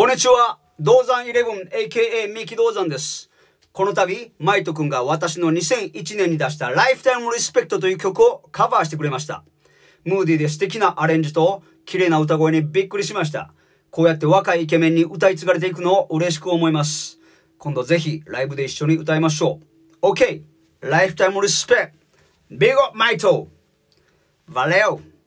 こんにちは。銅山イレブン AKA 三木銅山です。この度、マイト君が私の2001年に出したライフタイムリスペクトという曲をカバーしてくれました。ムーディーで素敵なアレンジと綺麗な歌声にびっくりしました。こうやって若いイケメンに歌い継がれていくのを嬉しく思います。今度ぜひライブで一緒に歌いましょう。OK! ライフタイムリスペクト !Big up, マイト v a l e オ